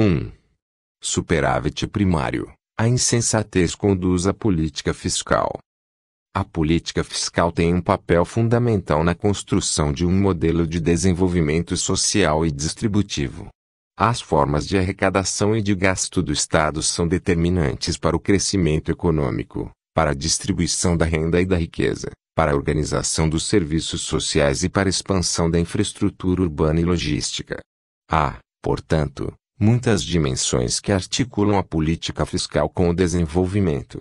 1. Superávit primário. A insensatez conduz à política fiscal. A política fiscal tem um papel fundamental na construção de um modelo de desenvolvimento social e distributivo. As formas de arrecadação e de gasto do Estado são determinantes para o crescimento econômico, para a distribuição da renda e da riqueza, para a organização dos serviços sociais e para a expansão da infraestrutura urbana e logística. Há, portanto, muitas dimensões que articulam a política fiscal com o desenvolvimento.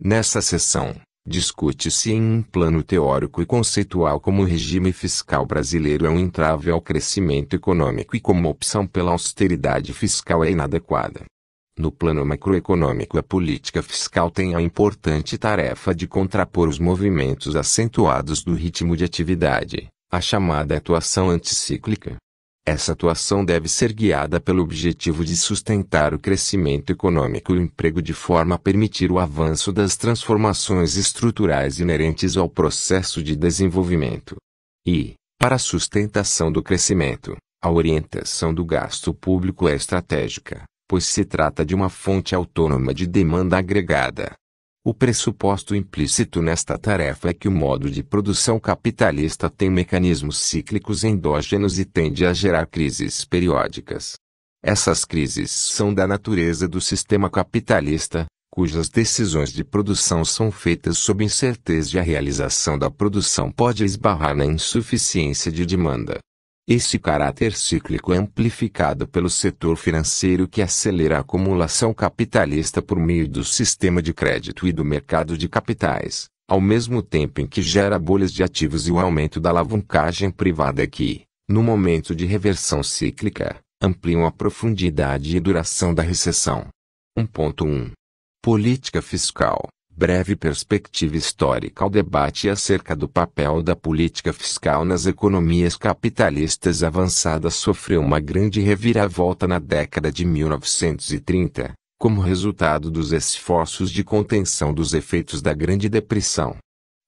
Nessa sessão, discute-se em um plano teórico e conceitual como o regime fiscal brasileiro é um entrave ao crescimento econômico e como opção pela austeridade fiscal é inadequada. No plano macroeconômico, a política fiscal tem a importante tarefa de contrapor os movimentos acentuados do ritmo de atividade, a chamada atuação anticíclica, essa atuação deve ser guiada pelo objetivo de sustentar o crescimento econômico e o emprego de forma a permitir o avanço das transformações estruturais inerentes ao processo de desenvolvimento. E, para a sustentação do crescimento, a orientação do gasto público é estratégica, pois se trata de uma fonte autônoma de demanda agregada, o pressuposto implícito nesta tarefa é que o modo de produção capitalista tem mecanismos cíclicos endógenos e tende a gerar crises periódicas. Essas crises são da natureza do sistema capitalista, cujas decisões de produção são feitas sob incerteza e a realização da produção pode esbarrar na insuficiência de demanda. Esse caráter cíclico é amplificado pelo setor financeiro que acelera a acumulação capitalista por meio do sistema de crédito e do mercado de capitais, ao mesmo tempo em que gera bolhas de ativos e o aumento da alavancagem privada que, no momento de reversão cíclica, ampliam a profundidade e duração da recessão. 1.1 Política fiscal breve perspectiva histórica ao debate acerca do papel da política fiscal nas economias capitalistas avançadas sofreu uma grande reviravolta na década de 1930, como resultado dos esforços de contenção dos efeitos da Grande Depressão.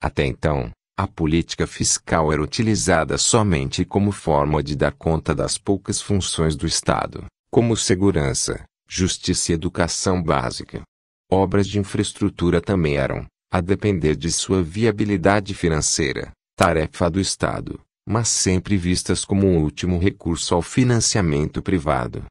Até então, a política fiscal era utilizada somente como forma de dar conta das poucas funções do Estado, como segurança, justiça e educação básica Obras de infraestrutura também eram, a depender de sua viabilidade financeira, tarefa do Estado, mas sempre vistas como um último recurso ao financiamento privado.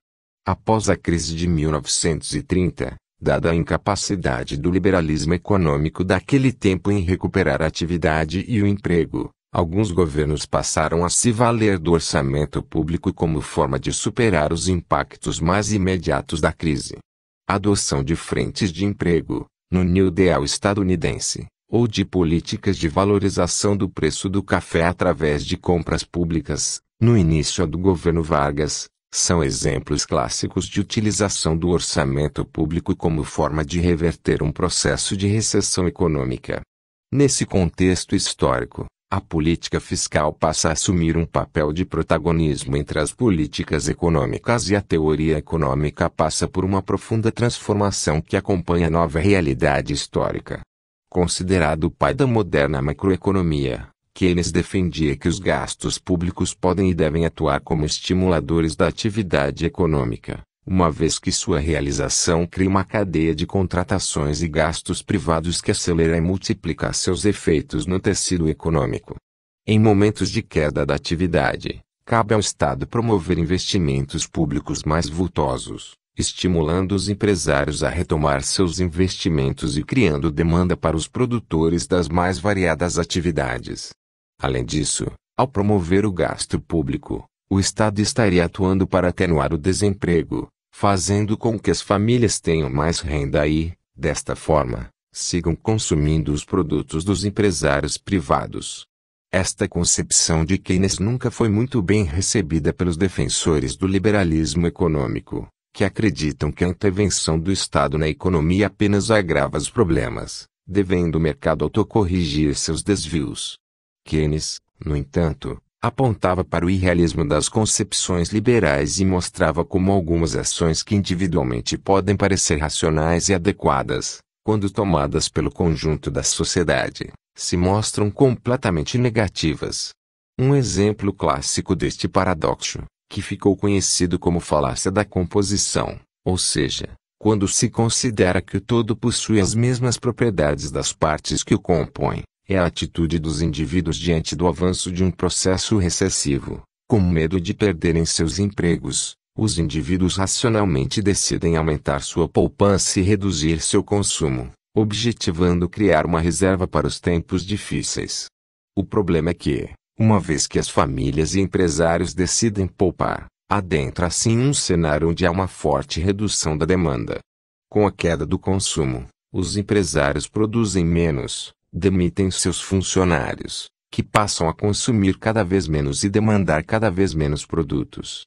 Após a crise de 1930, dada a incapacidade do liberalismo econômico daquele tempo em recuperar a atividade e o emprego, alguns governos passaram a se valer do orçamento público como forma de superar os impactos mais imediatos da crise adoção de frentes de emprego, no New Deal estadunidense, ou de políticas de valorização do preço do café através de compras públicas, no início do governo Vargas, são exemplos clássicos de utilização do orçamento público como forma de reverter um processo de recessão econômica. Nesse contexto histórico, a política fiscal passa a assumir um papel de protagonismo entre as políticas econômicas e a teoria econômica passa por uma profunda transformação que acompanha a nova realidade histórica. Considerado o pai da moderna macroeconomia, Keynes defendia que os gastos públicos podem e devem atuar como estimuladores da atividade econômica, uma vez que sua realização cria uma cadeia de contratações e gastos privados que acelera e multiplica seus efeitos no tecido econômico. Em momentos de queda da atividade, cabe ao Estado promover investimentos públicos mais vultosos, estimulando os empresários a retomar seus investimentos e criando demanda para os produtores das mais variadas atividades. Além disso, ao promover o gasto público, o Estado estaria atuando para atenuar o desemprego, fazendo com que as famílias tenham mais renda e, desta forma, sigam consumindo os produtos dos empresários privados. Esta concepção de Keynes nunca foi muito bem recebida pelos defensores do liberalismo econômico, que acreditam que a intervenção do Estado na economia apenas agrava os problemas, devendo o mercado autocorrigir seus desvios. Keynes, no entanto, apontava para o irrealismo das concepções liberais e mostrava como algumas ações que individualmente podem parecer racionais e adequadas, quando tomadas pelo conjunto da sociedade, se mostram completamente negativas. Um exemplo clássico deste paradoxo, que ficou conhecido como falácia da composição, ou seja, quando se considera que o todo possui as mesmas propriedades das partes que o compõem, é a atitude dos indivíduos diante do avanço de um processo recessivo. Com medo de perderem seus empregos, os indivíduos racionalmente decidem aumentar sua poupança e reduzir seu consumo, objetivando criar uma reserva para os tempos difíceis. O problema é que, uma vez que as famílias e empresários decidem poupar, adentra assim um cenário onde há uma forte redução da demanda. Com a queda do consumo, os empresários produzem menos, demitem seus funcionários, que passam a consumir cada vez menos e demandar cada vez menos produtos.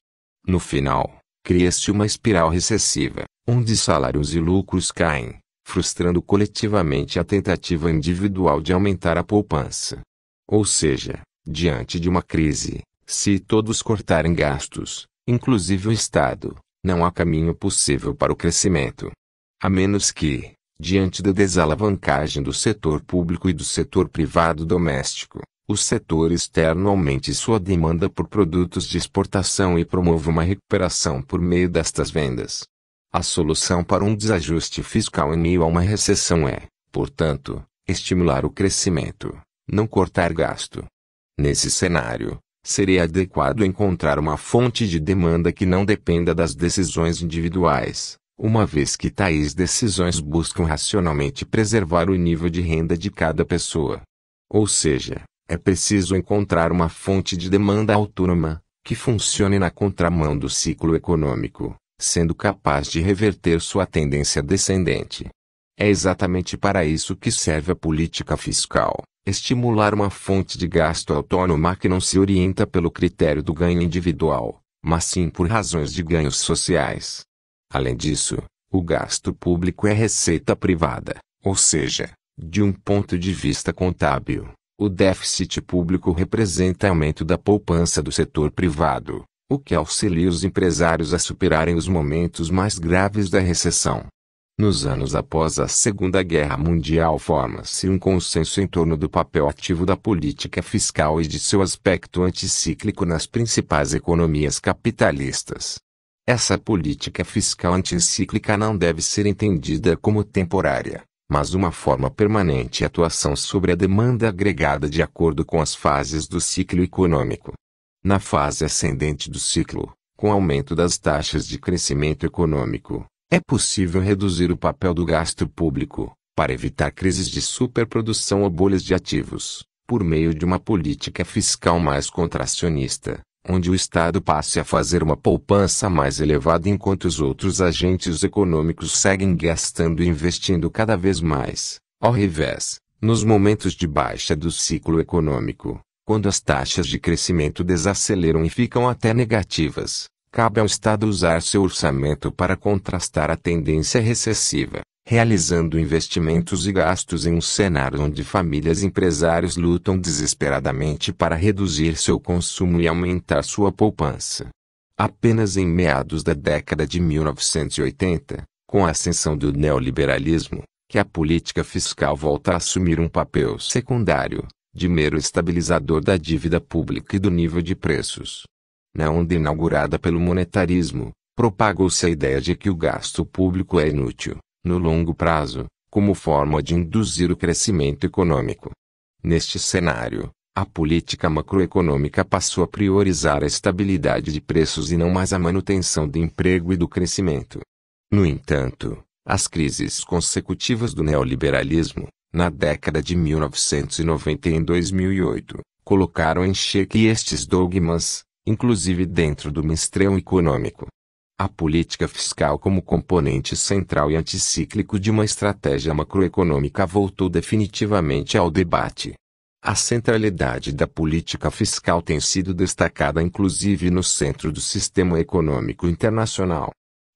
No final, cria-se uma espiral recessiva, onde salários e lucros caem, frustrando coletivamente a tentativa individual de aumentar a poupança. Ou seja, diante de uma crise, se todos cortarem gastos, inclusive o Estado, não há caminho possível para o crescimento. A menos que, Diante da desalavancagem do setor público e do setor privado doméstico, o setor externo aumente sua demanda por produtos de exportação e promova uma recuperação por meio destas vendas. A solução para um desajuste fiscal em meio a uma recessão é, portanto, estimular o crescimento, não cortar gasto. Nesse cenário, seria adequado encontrar uma fonte de demanda que não dependa das decisões individuais, uma vez que tais decisões buscam racionalmente preservar o nível de renda de cada pessoa. Ou seja, é preciso encontrar uma fonte de demanda autônoma, que funcione na contramão do ciclo econômico, sendo capaz de reverter sua tendência descendente. É exatamente para isso que serve a política fiscal estimular uma fonte de gasto autônoma que não se orienta pelo critério do ganho individual, mas sim por razões de ganhos sociais. Além disso, o gasto público é receita privada, ou seja, de um ponto de vista contábil, o déficit público representa aumento da poupança do setor privado, o que auxilia os empresários a superarem os momentos mais graves da recessão. Nos anos após a Segunda Guerra Mundial forma-se um consenso em torno do papel ativo da política fiscal e de seu aspecto anticíclico nas principais economias capitalistas. Essa política fiscal anticíclica não deve ser entendida como temporária, mas uma forma permanente de atuação sobre a demanda agregada de acordo com as fases do ciclo econômico. Na fase ascendente do ciclo, com aumento das taxas de crescimento econômico, é possível reduzir o papel do gasto público, para evitar crises de superprodução ou bolhas de ativos, por meio de uma política fiscal mais contracionista onde o Estado passe a fazer uma poupança mais elevada enquanto os outros agentes econômicos seguem gastando e investindo cada vez mais. Ao revés, nos momentos de baixa do ciclo econômico, quando as taxas de crescimento desaceleram e ficam até negativas, cabe ao Estado usar seu orçamento para contrastar a tendência recessiva realizando investimentos e gastos em um cenário onde famílias e empresários lutam desesperadamente para reduzir seu consumo e aumentar sua poupança. Apenas em meados da década de 1980, com a ascensão do neoliberalismo, que a política fiscal volta a assumir um papel secundário, de mero estabilizador da dívida pública e do nível de preços. Na onda inaugurada pelo monetarismo, propagou-se a ideia de que o gasto público é inútil no longo prazo, como forma de induzir o crescimento econômico. Neste cenário, a política macroeconômica passou a priorizar a estabilidade de preços e não mais a manutenção do emprego e do crescimento. No entanto, as crises consecutivas do neoliberalismo, na década de 1990 e em 2008, colocaram em xeque estes dogmas, inclusive dentro do mestreão econômico a política fiscal como componente central e anticíclico de uma estratégia macroeconômica voltou definitivamente ao debate. A centralidade da política fiscal tem sido destacada inclusive no centro do sistema econômico internacional.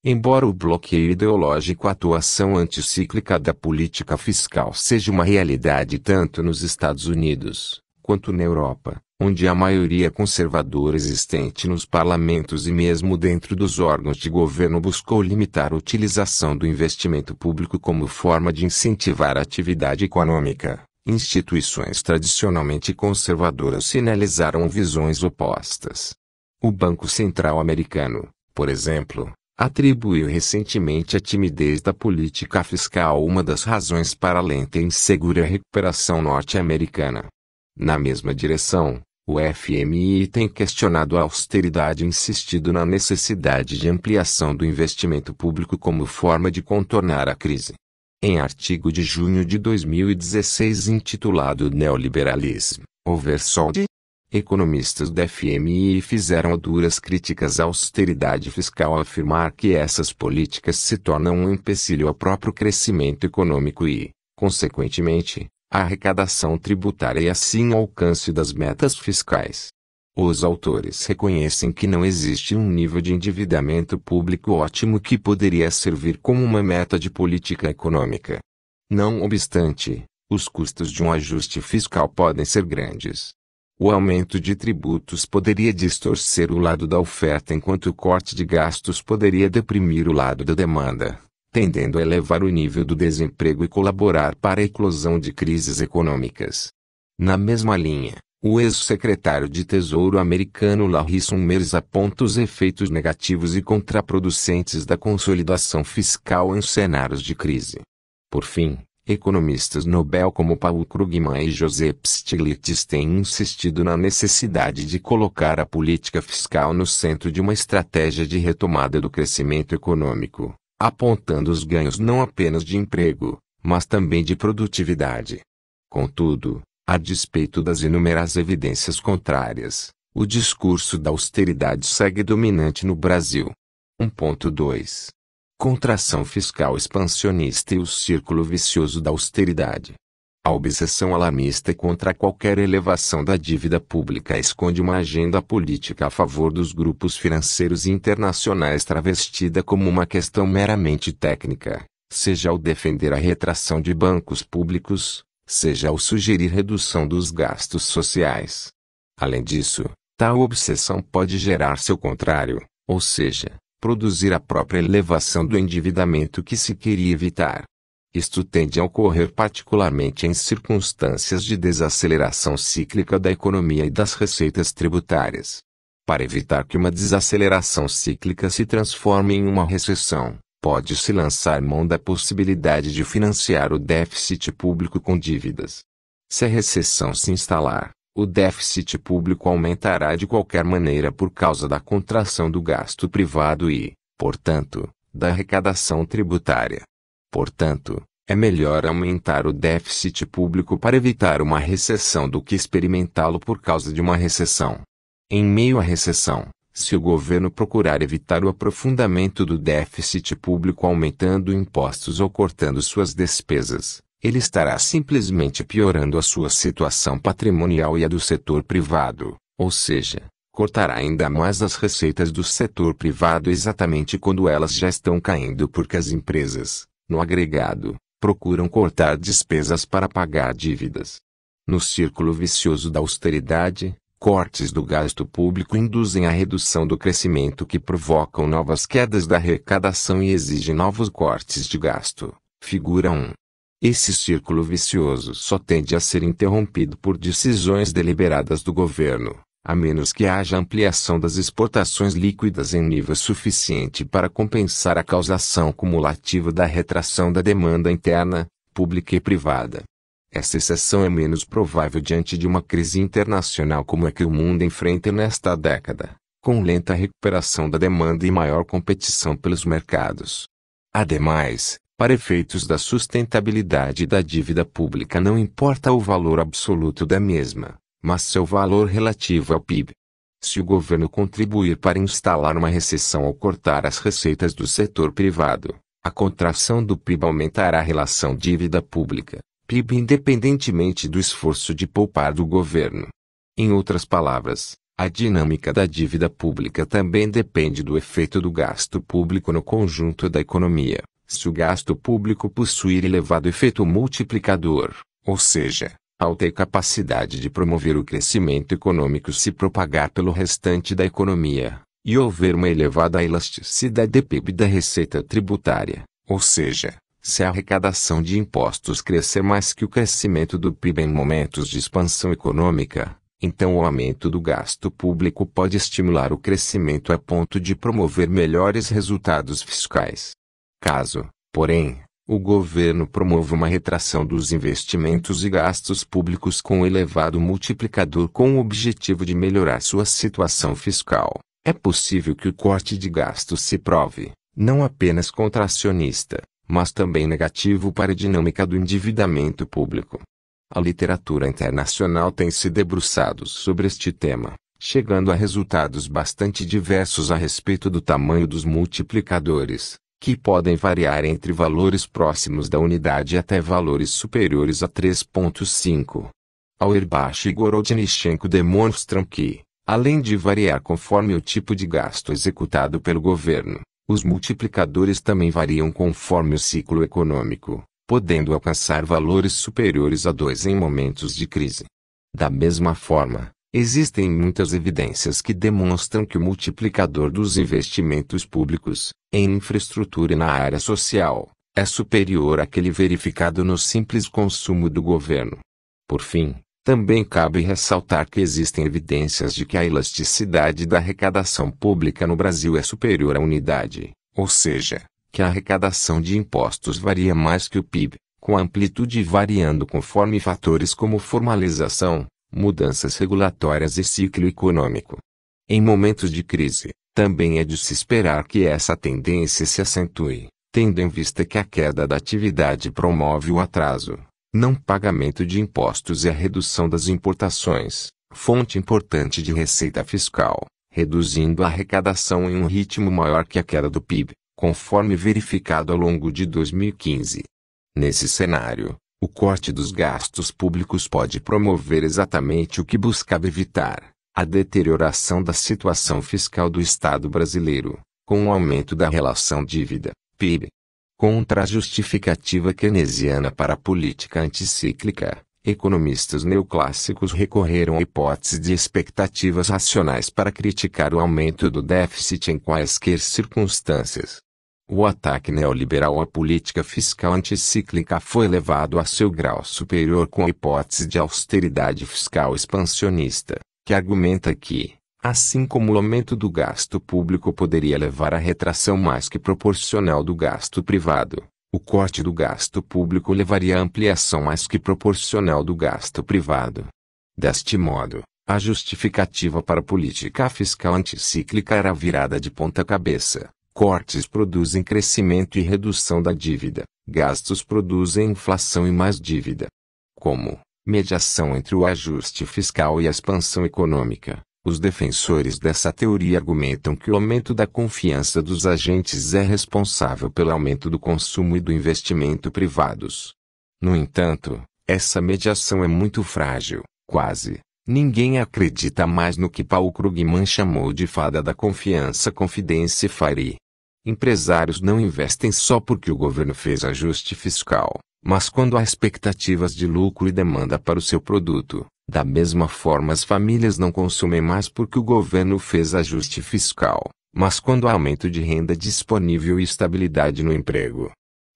Embora o bloqueio ideológico à atuação anticíclica da política fiscal seja uma realidade tanto nos Estados Unidos quanto na Europa, onde a maioria conservadora existente nos parlamentos e mesmo dentro dos órgãos de governo buscou limitar a utilização do investimento público como forma de incentivar a atividade econômica, instituições tradicionalmente conservadoras sinalizaram visões opostas. O Banco Central Americano, por exemplo, atribuiu recentemente a timidez da política fiscal uma das razões para a lenta e insegura recuperação norte-americana. Na mesma direção, o FMI tem questionado a austeridade e insistido na necessidade de ampliação do investimento público como forma de contornar a crise. Em artigo de junho de 2016 intitulado Neoliberalismo, Oversold, economistas do FMI fizeram duras críticas à austeridade fiscal ao afirmar que essas políticas se tornam um empecilho ao próprio crescimento econômico e, consequentemente, a arrecadação tributária e assim o alcance das metas fiscais. Os autores reconhecem que não existe um nível de endividamento público ótimo que poderia servir como uma meta de política econômica. Não obstante, os custos de um ajuste fiscal podem ser grandes. O aumento de tributos poderia distorcer o lado da oferta enquanto o corte de gastos poderia deprimir o lado da demanda tendendo a elevar o nível do desemprego e colaborar para a eclosão de crises econômicas. Na mesma linha, o ex-secretário de Tesouro americano Larry Summers aponta os efeitos negativos e contraproducentes da consolidação fiscal em cenários de crise. Por fim, economistas Nobel como Paul Krugman e Joseph Stiglitz têm insistido na necessidade de colocar a política fiscal no centro de uma estratégia de retomada do crescimento econômico apontando os ganhos não apenas de emprego, mas também de produtividade. Contudo, a despeito das inúmeras evidências contrárias, o discurso da austeridade segue dominante no Brasil. 1.2 Contração fiscal expansionista e o círculo vicioso da austeridade. A obsessão alarmista contra qualquer elevação da dívida pública esconde uma agenda política a favor dos grupos financeiros internacionais travestida como uma questão meramente técnica, seja ao defender a retração de bancos públicos, seja ao sugerir redução dos gastos sociais. Além disso, tal obsessão pode gerar seu contrário, ou seja, produzir a própria elevação do endividamento que se queria evitar. Isto tende a ocorrer particularmente em circunstâncias de desaceleração cíclica da economia e das receitas tributárias. Para evitar que uma desaceleração cíclica se transforme em uma recessão, pode-se lançar mão da possibilidade de financiar o déficit público com dívidas. Se a recessão se instalar, o déficit público aumentará de qualquer maneira por causa da contração do gasto privado e, portanto, da arrecadação tributária. Portanto, é melhor aumentar o déficit público para evitar uma recessão do que experimentá-lo por causa de uma recessão. Em meio à recessão, se o governo procurar evitar o aprofundamento do déficit público aumentando impostos ou cortando suas despesas, ele estará simplesmente piorando a sua situação patrimonial e a do setor privado, ou seja, cortará ainda mais as receitas do setor privado exatamente quando elas já estão caindo porque as empresas, no agregado, procuram cortar despesas para pagar dívidas. No círculo vicioso da austeridade, cortes do gasto público induzem a redução do crescimento que provocam novas quedas da arrecadação e exigem novos cortes de gasto. Figura 1. Esse círculo vicioso só tende a ser interrompido por decisões deliberadas do governo, a menos que haja ampliação das exportações líquidas em nível suficiente para compensar a causação cumulativa da retração da demanda interna, pública e privada. Essa exceção é menos provável diante de uma crise internacional como a que o mundo enfrenta nesta década, com lenta recuperação da demanda e maior competição pelos mercados. Ademais, para efeitos da sustentabilidade da dívida pública não importa o valor absoluto da mesma, mas seu valor relativo ao PIB. Se o governo contribuir para instalar uma recessão ou cortar as receitas do setor privado, a contração do PIB aumentará a relação dívida pública, PIB independentemente do esforço de poupar do governo. Em outras palavras, a dinâmica da dívida pública também depende do efeito do gasto público no conjunto da economia. Se o gasto público possuir elevado efeito multiplicador, ou seja, alta capacidade de promover o crescimento econômico se propagar pelo restante da economia, e houver uma elevada elasticidade do PIB da receita tributária, ou seja, se a arrecadação de impostos crescer mais que o crescimento do PIB em momentos de expansão econômica, então o aumento do gasto público pode estimular o crescimento a ponto de promover melhores resultados fiscais. Caso, porém, o governo promove uma retração dos investimentos e gastos públicos com um elevado multiplicador com o objetivo de melhorar sua situação fiscal. É possível que o corte de gastos se prove, não apenas contracionista, mas também negativo para a dinâmica do endividamento público. A literatura internacional tem se debruçado sobre este tema, chegando a resultados bastante diversos a respeito do tamanho dos multiplicadores, que podem variar entre valores próximos da unidade até valores superiores a 3.5. Auerbach e Gorodnischenko demonstram que, além de variar conforme o tipo de gasto executado pelo governo, os multiplicadores também variam conforme o ciclo econômico, podendo alcançar valores superiores a 2 em momentos de crise. Da mesma forma, Existem muitas evidências que demonstram que o multiplicador dos investimentos públicos, em infraestrutura e na área social, é superior àquele verificado no simples consumo do governo. Por fim, também cabe ressaltar que existem evidências de que a elasticidade da arrecadação pública no Brasil é superior à unidade, ou seja, que a arrecadação de impostos varia mais que o PIB, com amplitude variando conforme fatores como formalização, mudanças regulatórias e ciclo econômico. Em momentos de crise, também é de se esperar que essa tendência se acentue, tendo em vista que a queda da atividade promove o atraso, não pagamento de impostos e a redução das importações, fonte importante de receita fiscal, reduzindo a arrecadação em um ritmo maior que a queda do PIB, conforme verificado ao longo de 2015. Nesse cenário, o corte dos gastos públicos pode promover exatamente o que buscava evitar: a deterioração da situação fiscal do Estado brasileiro, com o aumento da relação dívida-PIB. Contra a justificativa keynesiana para a política anticíclica, economistas neoclássicos recorreram à hipótese de expectativas racionais para criticar o aumento do déficit em quaisquer circunstâncias. O ataque neoliberal à política fiscal anticíclica foi levado a seu grau superior com a hipótese de austeridade fiscal expansionista, que argumenta que, assim como o aumento do gasto público poderia levar à retração mais que proporcional do gasto privado, o corte do gasto público levaria à ampliação mais que proporcional do gasto privado. Deste modo, a justificativa para a política fiscal anticíclica era virada de ponta cabeça Cortes produzem crescimento e redução da dívida. Gastos produzem inflação e mais dívida. Como mediação entre o ajuste fiscal e a expansão econômica, os defensores dessa teoria argumentam que o aumento da confiança dos agentes é responsável pelo aumento do consumo e do investimento privados. No entanto, essa mediação é muito frágil, quase Ninguém acredita mais no que Paul Krugman chamou de fada da confiança Confidence fari). Empresários não investem só porque o governo fez ajuste fiscal, mas quando há expectativas de lucro e demanda para o seu produto. Da mesma forma, as famílias não consumem mais porque o governo fez ajuste fiscal, mas quando há aumento de renda disponível e estabilidade no emprego.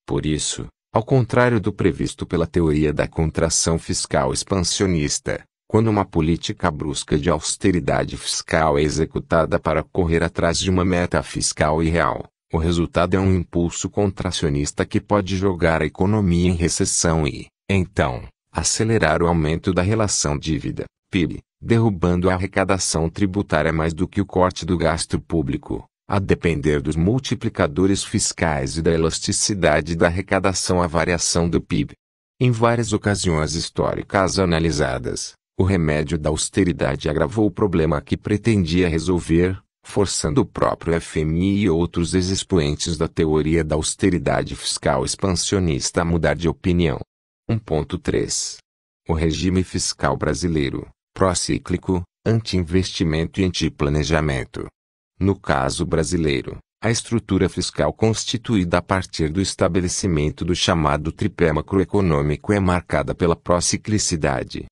Por isso, ao contrário do previsto pela teoria da contração fiscal expansionista, quando uma política brusca de austeridade fiscal é executada para correr atrás de uma meta fiscal irreal, o resultado é um impulso contracionista que pode jogar a economia em recessão e, então, acelerar o aumento da relação dívida, PIB, derrubando a arrecadação tributária mais do que o corte do gasto público, a depender dos multiplicadores fiscais e da elasticidade da arrecadação à variação do PIB. Em várias ocasiões históricas analisadas, o remédio da austeridade agravou o problema que pretendia resolver, forçando o próprio FMI e outros expoentes da teoria da austeridade fiscal expansionista a mudar de opinião. 1.3. O regime fiscal brasileiro, procíclico, anti-investimento e anti-planejamento. No caso brasileiro, a estrutura fiscal constituída a partir do estabelecimento do chamado tripé macroeconômico é marcada pela prociclicidade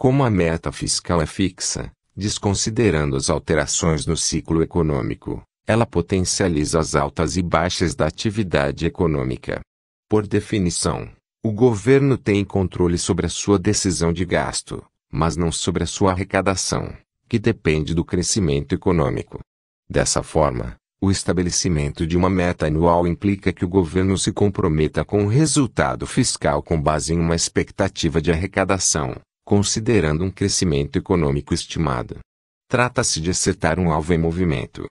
como a meta fiscal é fixa, desconsiderando as alterações no ciclo econômico, ela potencializa as altas e baixas da atividade econômica. Por definição, o governo tem controle sobre a sua decisão de gasto, mas não sobre a sua arrecadação, que depende do crescimento econômico. Dessa forma, o estabelecimento de uma meta anual implica que o governo se comprometa com o resultado fiscal com base em uma expectativa de arrecadação considerando um crescimento econômico estimado. Trata-se de acertar um alvo em movimento.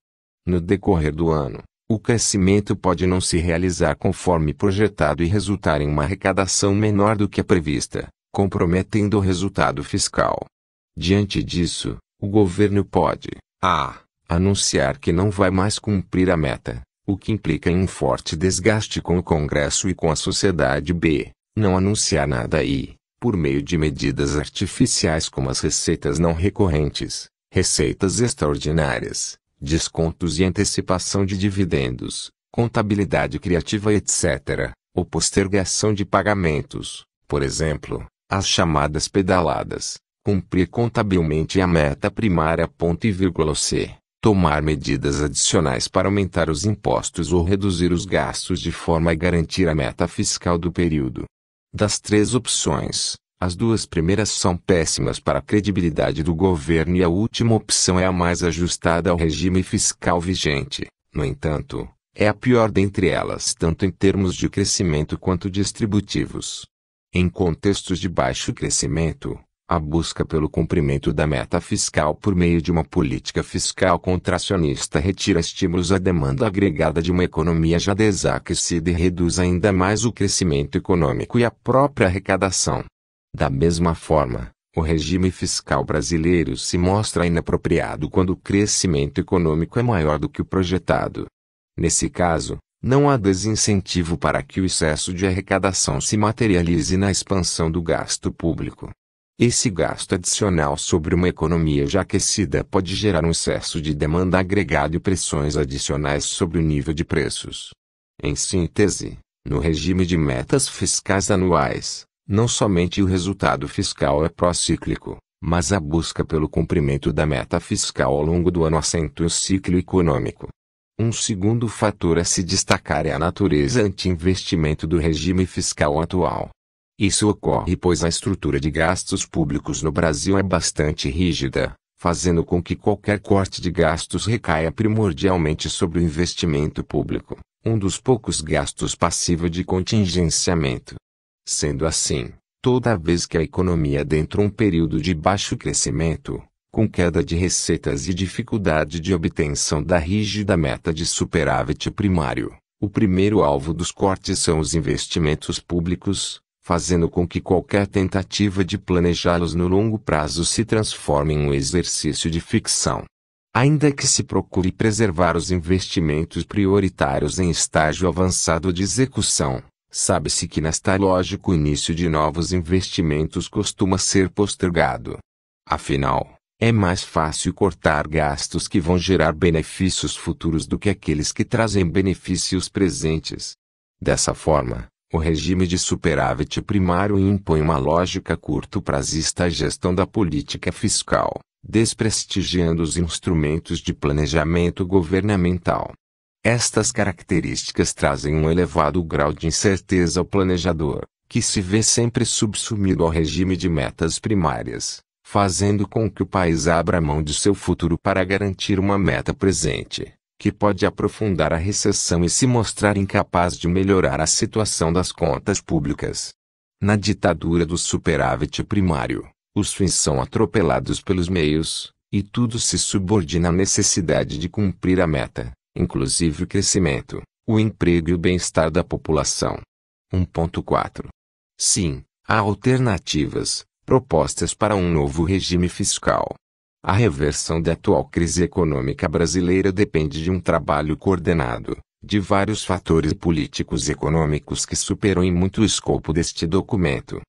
No decorrer do ano, o crescimento pode não se realizar conforme projetado e resultar em uma arrecadação menor do que a prevista, comprometendo o resultado fiscal. Diante disso, o governo pode a. anunciar que não vai mais cumprir a meta, o que implica em um forte desgaste com o Congresso e com a sociedade b. não anunciar nada e por meio de medidas artificiais como as receitas não recorrentes, receitas extraordinárias, descontos e antecipação de dividendos, contabilidade criativa, etc., ou postergação de pagamentos, por exemplo, as chamadas pedaladas, cumprir contabilmente a meta primária ponto e vírgula c. Tomar medidas adicionais para aumentar os impostos ou reduzir os gastos de forma a garantir a meta fiscal do período. Das três opções, as duas primeiras são péssimas para a credibilidade do governo e a última opção é a mais ajustada ao regime fiscal vigente. No entanto, é a pior dentre elas tanto em termos de crescimento quanto distributivos. Em contextos de baixo crescimento, a busca pelo cumprimento da meta fiscal por meio de uma política fiscal contracionista retira estímulos à demanda agregada de uma economia já desaquecida e reduz ainda mais o crescimento econômico e a própria arrecadação. Da mesma forma, o regime fiscal brasileiro se mostra inapropriado quando o crescimento econômico é maior do que o projetado. Nesse caso, não há desincentivo para que o excesso de arrecadação se materialize na expansão do gasto público. Esse gasto adicional sobre uma economia já aquecida pode gerar um excesso de demanda agregada e pressões adicionais sobre o nível de preços. Em síntese, no regime de metas fiscais anuais, não somente o resultado fiscal é pró-cíclico, mas a busca pelo cumprimento da meta fiscal ao longo do ano assenta o ciclo econômico. Um segundo fator a se destacar é a natureza anti-investimento do regime fiscal atual. Isso ocorre pois a estrutura de gastos públicos no Brasil é bastante rígida, fazendo com que qualquer corte de gastos recaia primordialmente sobre o investimento público, um dos poucos gastos passível de contingenciamento. Sendo assim, toda vez que a economia adentra um período de baixo crescimento, com queda de receitas e dificuldade de obtenção da rígida meta de superávit primário, o primeiro alvo dos cortes são os investimentos públicos, fazendo com que qualquer tentativa de planejá-los no longo prazo se transforme em um exercício de ficção. Ainda que se procure preservar os investimentos prioritários em estágio avançado de execução, sabe-se que nesta lógica o início de novos investimentos costuma ser postergado. Afinal, é mais fácil cortar gastos que vão gerar benefícios futuros do que aqueles que trazem benefícios presentes. Dessa forma, o regime de superávit primário impõe uma lógica curto-prazista à gestão da política fiscal, desprestigiando os instrumentos de planejamento governamental. Estas características trazem um elevado grau de incerteza ao planejador, que se vê sempre subsumido ao regime de metas primárias, fazendo com que o país abra mão de seu futuro para garantir uma meta presente que pode aprofundar a recessão e se mostrar incapaz de melhorar a situação das contas públicas. Na ditadura do superávit primário, os fins são atropelados pelos meios, e tudo se subordina à necessidade de cumprir a meta, inclusive o crescimento, o emprego e o bem-estar da população. 1.4. Sim, há alternativas, propostas para um novo regime fiscal, a reversão da atual crise econômica brasileira depende de um trabalho coordenado, de vários fatores políticos e econômicos que superam em muito o escopo deste documento.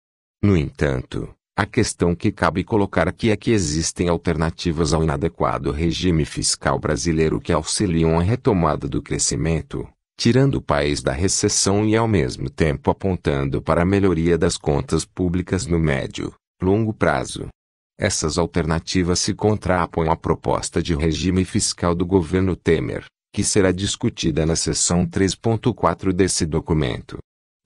No entanto, a questão que cabe colocar aqui é que existem alternativas ao inadequado regime fiscal brasileiro que auxiliam a retomada do crescimento, tirando o país da recessão e ao mesmo tempo apontando para a melhoria das contas públicas no médio, longo prazo. Essas alternativas se contrapõem à proposta de regime fiscal do governo Temer, que será discutida na seção 3.4 desse documento.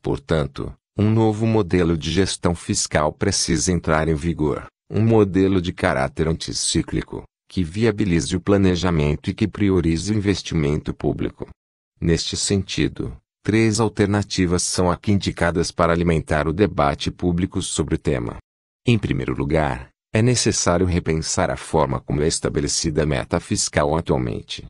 Portanto, um novo modelo de gestão fiscal precisa entrar em vigor, um modelo de caráter anticíclico, que viabilize o planejamento e que priorize o investimento público. Neste sentido, três alternativas são aqui indicadas para alimentar o debate público sobre o tema. Em primeiro lugar, é necessário repensar a forma como é estabelecida a meta fiscal atualmente.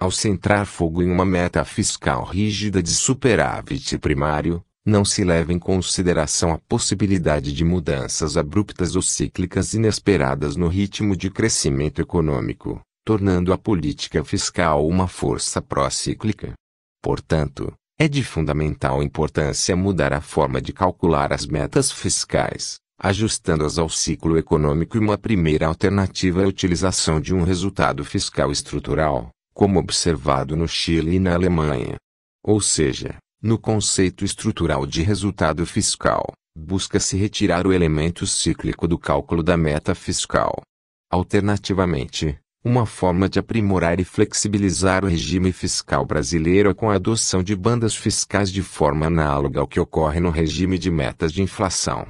Ao centrar fogo em uma meta fiscal rígida de superávit primário, não se leva em consideração a possibilidade de mudanças abruptas ou cíclicas inesperadas no ritmo de crescimento econômico, tornando a política fiscal uma força pró-cíclica. Portanto, é de fundamental importância mudar a forma de calcular as metas fiscais, ajustando-as ao ciclo econômico e uma primeira alternativa é a utilização de um resultado fiscal estrutural, como observado no Chile e na Alemanha. Ou seja, no conceito estrutural de resultado fiscal, busca-se retirar o elemento cíclico do cálculo da meta fiscal. Alternativamente, uma forma de aprimorar e flexibilizar o regime fiscal brasileiro é com a adoção de bandas fiscais de forma análoga ao que ocorre no regime de metas de inflação.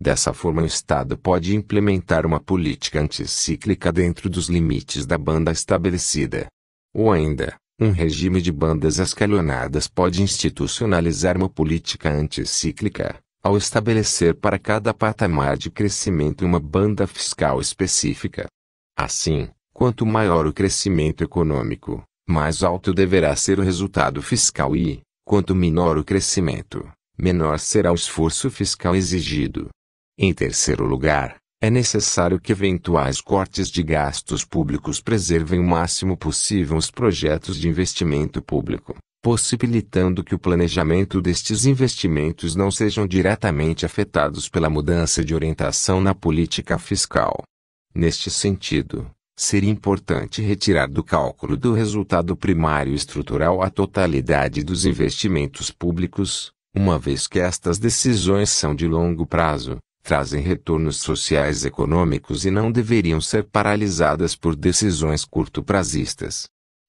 Dessa forma, o Estado pode implementar uma política anticíclica dentro dos limites da banda estabelecida. Ou ainda, um regime de bandas escalonadas pode institucionalizar uma política anticíclica, ao estabelecer para cada patamar de crescimento uma banda fiscal específica. Assim, quanto maior o crescimento econômico, mais alto deverá ser o resultado fiscal e, quanto menor o crescimento, menor será o esforço fiscal exigido. Em terceiro lugar, é necessário que eventuais cortes de gastos públicos preservem o máximo possível os projetos de investimento público, possibilitando que o planejamento destes investimentos não sejam diretamente afetados pela mudança de orientação na política fiscal. Neste sentido, seria importante retirar do cálculo do resultado primário estrutural a totalidade dos investimentos públicos, uma vez que estas decisões são de longo prazo trazem retornos sociais econômicos e não deveriam ser paralisadas por decisões curto-prazistas.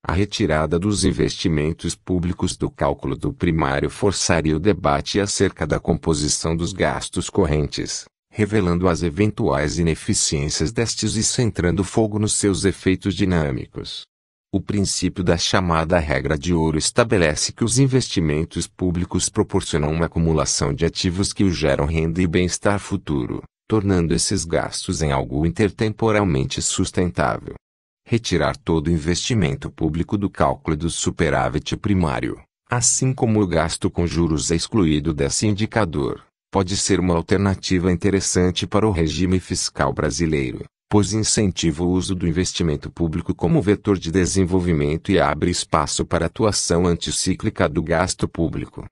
A retirada dos investimentos públicos do cálculo do primário forçaria o debate acerca da composição dos gastos correntes, revelando as eventuais ineficiências destes e centrando fogo nos seus efeitos dinâmicos. O princípio da chamada regra de ouro estabelece que os investimentos públicos proporcionam uma acumulação de ativos que geram renda e bem-estar futuro, tornando esses gastos em algo intertemporalmente sustentável. Retirar todo investimento público do cálculo do superávit primário, assim como o gasto com juros é excluído desse indicador, pode ser uma alternativa interessante para o regime fiscal brasileiro pois incentiva o uso do investimento público como vetor de desenvolvimento e abre espaço para a atuação anticíclica do gasto público.